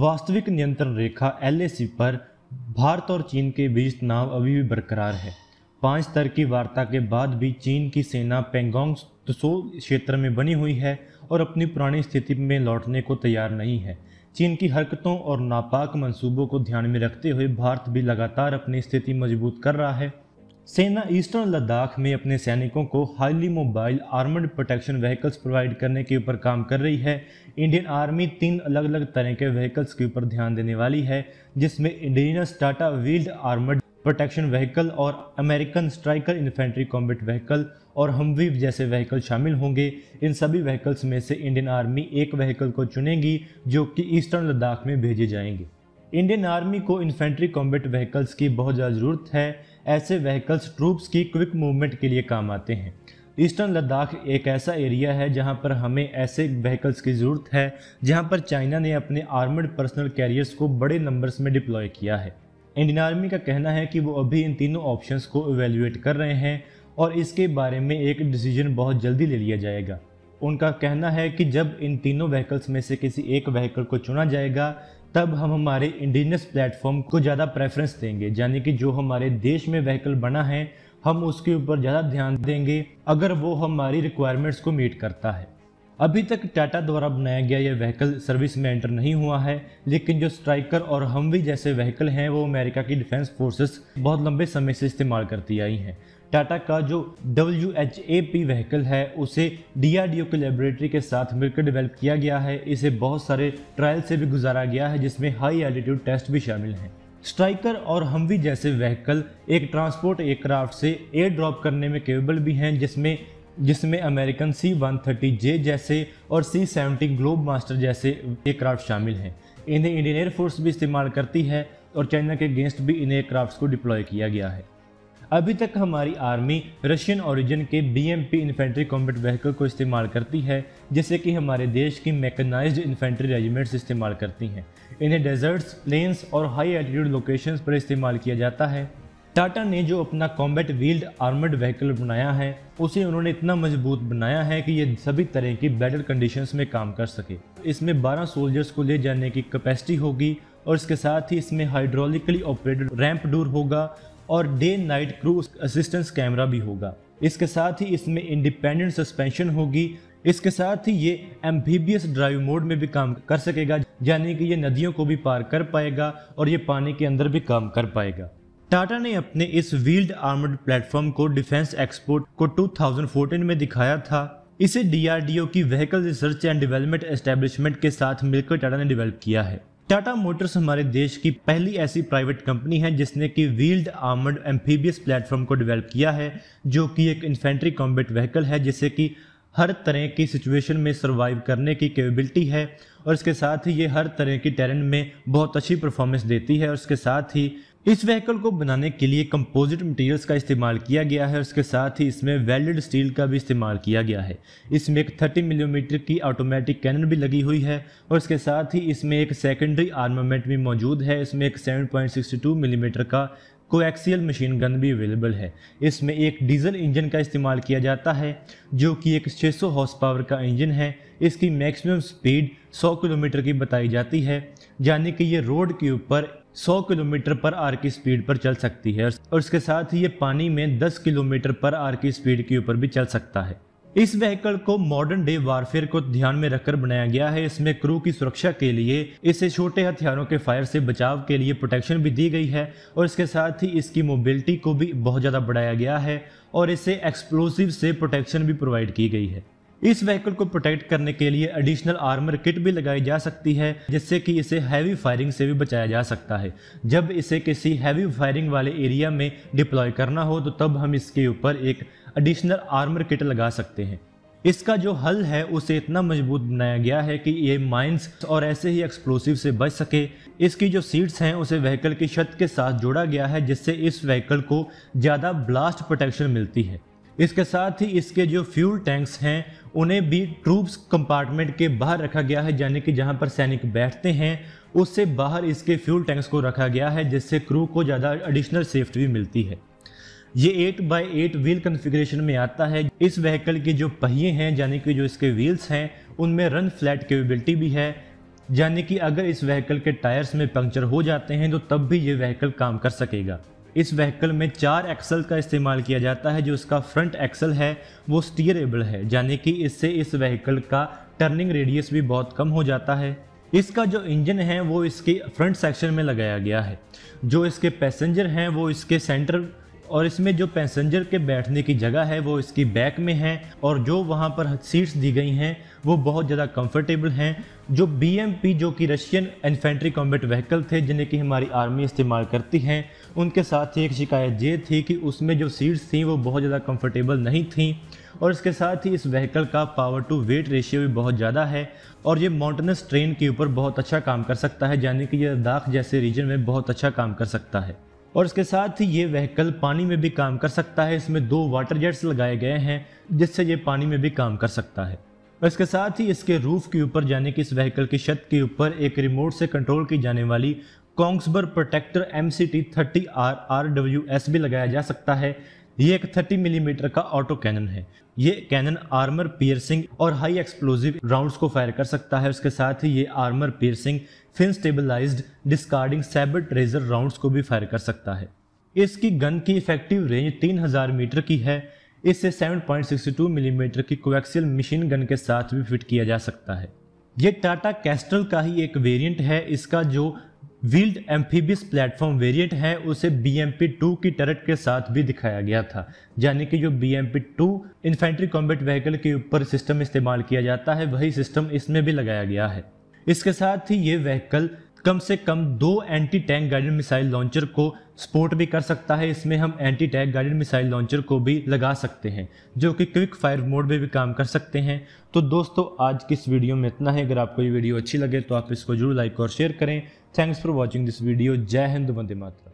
वास्तविक नियंत्रण रेखा एल पर भारत और चीन के बीच तनाव अभी भी बरकरार है पाँच स्तर की वार्ता के बाद भी चीन की सेना पेंगोंग तसो क्षेत्र में बनी हुई है और अपनी पुरानी स्थिति में लौटने को तैयार नहीं है चीन की हरकतों और नापाक मंसूबों को ध्यान में रखते हुए भारत भी लगातार अपनी स्थिति मजबूत कर रहा है सेना ईस्टर्न लद्दाख में अपने सैनिकों को highly mobile armoured protection vehicles provide करने के ऊपर काम कर रही है इंडियन आर्मी तीन अलग अलग तरह के व्हीकल्स के ऊपर ध्यान देने वाली है जिसमें indigenous Tata wheeled armoured protection vehicle और American Stryker infantry combat vehicle और हमवीव जैसे व्हीकल शामिल होंगे इन सभी व्हीकल्स में से इंडियन आर्मी एक व्हीकल को चुनेगी जो कि ईस्टर्न लद्दाख में भेजे जाएंगे इंडियन आर्मी को इन्फेंट्री कॉम्बेट व्हीकल्स की बहुत ज़्यादा ज़रूरत है ऐसे व्हीकल्स ट्रूप्स की क्विक मूवमेंट के लिए काम आते हैं ईस्टर्न लद्दाख एक ऐसा एरिया है जहां पर हमें ऐसे व्हीकल्स की ज़रूरत है जहां पर चाइना ने अपने आर्मड पर्सनल कैरियर्स को बड़े नंबर्स में डिप्लॉय किया है इंडियन आर्मी का कहना है कि वो अभी इन तीनों ऑप्शंस को एवेल्यूएट कर रहे हैं और इसके बारे में एक डिसीजन बहुत जल्दी ले लिया जाएगा उनका कहना है कि जब इन तीनों व्हीकल्स में से किसी एक व्हीकल को चुना जाएगा तब हम हमारे इंडिजनस प्लेटफॉर्म को ज़्यादा प्रेफरेंस देंगे यानी कि जो हमारे देश में व्हीकल बना है हम उसके ऊपर ज़्यादा ध्यान देंगे अगर वो हमारी रिक्वायरमेंट्स को मीट करता है अभी तक टाटा द्वारा बनाया गया यह व्हीकल सर्विस में एंटर नहीं हुआ है लेकिन जो स्ट्राइकर और भी जैसे व्हीकल हैं वो अमेरिका की डिफेंस फोर्सेस बहुत लंबे समय से इस्तेमाल करती आई हैं टाटा का जो W H A P vehicle है उसे डी आर डी ओ के लेबोरेटरी के साथ मिलकर डेवलप किया गया है इसे बहुत सारे ट्रायल से भी गुजारा गया है जिसमें हाई एल्टीट्यूड टेस्ट भी शामिल हैं स्ट्राइकर और हमवी जैसे व्हीकल एक ट्रांसपोर्ट एयरक्राफ्ट से एयर ड्रॉप करने में केपेबल भी हैं जिसमें जिसमें American C one thirty J जैसे और सी सेवेंटी ग्लोब मास्टर जैसे एयरक्राफ्ट शामिल हैं इन्हें इंडियन एयरफोर्स भी इस्तेमाल करती है और चाइना के अगेंस्ट भी इन एयरक्राफ्ट को डिप्लॉय किया गया है अभी तक हमारी आर्मी रशियन ओरिजिन के B M P infantry combat vehicle को इस्तेमाल करती है जैसे कि हमारे देश की मेकनाइज इन्फेंट्री रेजिमेंट्स इस्तेमाल करती हैं इन्हें डेजर्ट्स प्लेन्स और हाई एल्टीट्यूड लोकेशंस पर इस्तेमाल किया जाता है टाटा ने जो अपना कॉम्बेट व्हील्ड आर्मर्ड व्हीकल बनाया है उसे उन्होंने इतना मजबूत बनाया है कि ये सभी तरह की बैटल कंडीशंस में काम कर सके इसमें 12 सोल्जर्स को ले जाने की कैपेसिटी होगी और इसके साथ ही इसमें हाइड्रोलिकली ऑपरेटेड रैंप डोर होगा और day night cruise assistance camera भी होगा इसके साथ ही इसमें इंडिपेंडेंट सस्पेंशन होगी इसके साथ ही ये एम्फीबियस ड्राइव मोड में भी काम कर सकेगा यानी कि ये नदियों को भी पार कर पाएगा और ये पानी के अंदर भी काम कर पाएगा टाटा ने अपने इस व्हील्ड आर्मड प्लेटफॉर्म को डिफेंस एक्सपोर्ट को 2014 में दिखाया था इसे डीआरडीओ की vehicle research and development establishment के साथ मिलकर टाटा ने डेवलप किया है टाटा मोटर्स हमारे देश की पहली ऐसी प्राइवेट कंपनी है जिसने कि व्हील्ड आर्मड एम्फीबियस प्लेटफॉर्म को डेवलप किया है जो कि एक इन्फेंट्री कॉम्बेट व्हीकल है जिससे कि हर तरह की सिचुएशन में सर्वाइव करने की कैपेबिलिटी है और इसके साथ ही ये हर तरह की टैलेंट में बहुत अच्छी परफॉर्मेंस देती है और इसके साथ ही इस व्हीकल को बनाने के लिए कंपोजिट मटेरियल्स का इस्तेमाल किया गया है और इसके साथ ही इसमें वेल्डेड स्टील का भी इस्तेमाल किया गया है इसमें एक 30 मिलीमीटर की ऑटोमेटिक कैनन भी लगी हुई है और इसके साथ ही इसमें एक सेकेंडरी आर्मामेंट भी मौजूद है इसमें एक 7.62 मिलीमीटर mm का कोएक्सियल मशीन गन भी अवेलेबल है इसमें एक डीजल इंजन का इस्तेमाल किया जाता है जो कि एक 600 हॉर्स पावर का इंजन है इसकी मैक्सिमम स्पीड 100 किलोमीटर की बताई जाती है यानी कि ये रोड के ऊपर सौ किलोमीटर पर आर की स्पीड पर चल सकती है और इसके साथ ही ये पानी में दस किलोमीटर पर आर की स्पीड के ऊपर भी चल सकता है इस व्हीकल को मॉडर्न डे वारफेयर को ध्यान में रखकर बनाया गया है इसमें क्रू की सुरक्षा के लिए इसे छोटे हथियारों के फायर से बचाव के लिए प्रोटेक्शन भी दी गई है और इसके साथ ही इसकी मोबिलिटी को भी बहुत ज़्यादा बढ़ाया गया है और इसे एक्सप्लोसिव से प्रोटेक्शन भी प्रोवाइड की गई है इस व्हीकल को प्रोटेक्ट करने के लिए एडिशनल आर्मर किट भी लगाई जा सकती है जिससे कि इसे हैवी फायरिंग से भी बचाया जा सकता है जब इसे किसी हैवी फायरिंग वाले एरिया में डिप्लॉय करना हो तो तब हम इसके ऊपर एक एडिशनल आर्मर किट लगा सकते हैं इसका जो हल है उसे इतना मजबूत बनाया गया है कि ये माइंस और ऐसे ही एक्सप्लोसिव से बच सके इसकी जो सीट्स हैं उसे व्हीकल की छत के साथ जोड़ा गया है जिससे इस व्हीकल को ज़्यादा ब्लास्ट प्रोटेक्शन मिलती है इसके साथ ही इसके जो फ्यूल टैंक्स हैं उन्हें भी ट्रूप्स कंपार्टमेंट के बाहर रखा गया है यानी कि जहां पर सैनिक बैठते हैं उससे बाहर इसके फ्यूल टैंक्स को रखा गया है जिससे क्रू को ज़्यादा एडिशनल सेफ्टी भी मिलती है ये eight by eight wheel configuration में आता है इस व्हीकल के जो पहिए हैं यानी कि जो इसके व्हील्स हैं उनमें रन फ्लैट कैपेबिलिटी भी है यानी कि अगर इस व्हीकल के टायर्स में पंक्चर हो जाते हैं तो तब भी ये व्हीकल काम कर सकेगा इस व्हीकल में चार एक्सल का इस्तेमाल किया जाता है जो इसका फ्रंट एक्सल है वो स्टीयरेबल है यानी कि इससे इस व्हीकल का टर्निंग रेडियस भी बहुत कम हो जाता है इसका जो इंजन है वो इसके फ्रंट सेक्शन में लगाया गया है जो इसके पैसेंजर हैं वो इसके सेंटर और इसमें जो पैसेंजर के बैठने की जगह है वो इसकी बैक में है और जो वहाँ पर सीट्स दी गई हैं वो बहुत ज़्यादा कंफर्टेबल हैं जो बी जो कि रशियन इन्फेंट्री कॉम्बेट व्हीकल थे जिन्हें कि हमारी आर्मी इस्तेमाल करती हैं उनके साथ ही एक शिकायत ये थी कि उसमें जो सीट्स थी वो बहुत ज़्यादा कम्फर्टेबल नहीं थी और इसके साथ ही इस व्हीकल का पावर टू वेट रेशियो भी बहुत ज़्यादा है और ये माउंटेनस ट्रेन के ऊपर बहुत अच्छा काम कर सकता है यानी कि ये लद्दाख जैसे रीजन में बहुत अच्छा काम कर सकता है और इसके साथ ही ये व्हीकल पानी में भी काम कर सकता है इसमें दो वाटर जेट्स लगाए गए हैं जिससे ये पानी में भी काम कर सकता है और इसके साथ ही इसके रूफ के ऊपर जाने की इस व्हीकल की छत के ऊपर एक रिमोट से कंट्रोल की जाने वाली Kongsberg protector M C T thirty R R W S भी लगाया जा सकता है ये एक 30 मिलीमीटर mm का ऑटो कैनन है ये कैनन आर्मर पियर्सिंग और हाई एक्सप्लोजिव राउंड्स को फायर कर सकता है उसके साथ ही ये armour piercing fin stabilised discarding sabot tracer rounds को भी फायर कर सकता है इसकी गन की इफेक्टिव रेंज 3000 मीटर की है इसे 7.62 मिलीमीटर mm की कोवैक्सियल मशीन गन के साथ भी फिट किया जा सकता है ये टाटा कैस्ट्रल का ही एक वेरिएंट है इसका जो व्हील्ड एम्फीबिस प्लेटफॉर्म वेरिएंट है उसे बी एम पी टू की टरट के साथ भी दिखाया गया था यानी कि जो B M P two infantry combat vehicle के ऊपर सिस्टम इस्तेमाल किया जाता है वही सिस्टम इसमें भी लगाया गया है इसके साथ ही ये व्हीकल कम से कम दो anti tank guided missile launcher को सपोर्ट भी कर सकता है इसमें हम anti tank guided missile launcher को भी लगा सकते हैं जो कि क्विक फायर मोड में भी काम कर सकते हैं तो दोस्तों आज की इस वीडियो में इतना है अगर आपको ये वीडियो अच्छी लगे तो आप इसको जरूर लाइक और शेयर करें thanks for watching this video जय हिंद वंदे मातरम